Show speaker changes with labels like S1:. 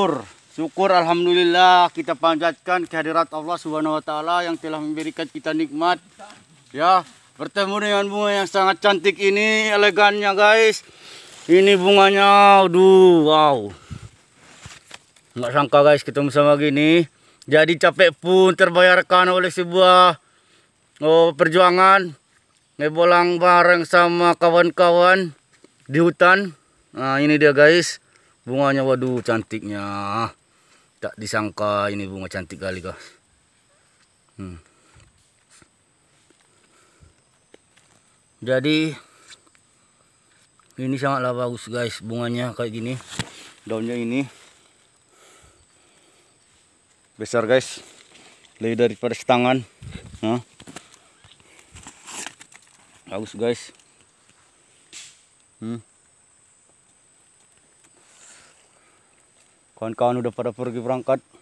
S1: syukur. Syukur alhamdulillah kita panjatkan kehadirat Allah Subhanahu wa taala yang telah memberikan kita nikmat. Ya, bertemu dengan bunga yang sangat cantik ini, elegannya guys. Ini bunganya, aduh, wow. Nggak sangka guys ketemu sama gini. Jadi capek pun terbayarkan oleh sebuah oh, perjuangan ngebolang bareng sama kawan-kawan di hutan. Nah, ini dia guys. Bunganya waduh cantiknya. Tak disangka ini bunga cantik kali guys. Hmm. Jadi ini sangatlah bagus guys bunganya kayak gini. Daunnya ini besar guys. Lebih daripada
S2: setangan. Nah. Bagus guys. Hmm. kawan-kawan udah pada pergi berangkat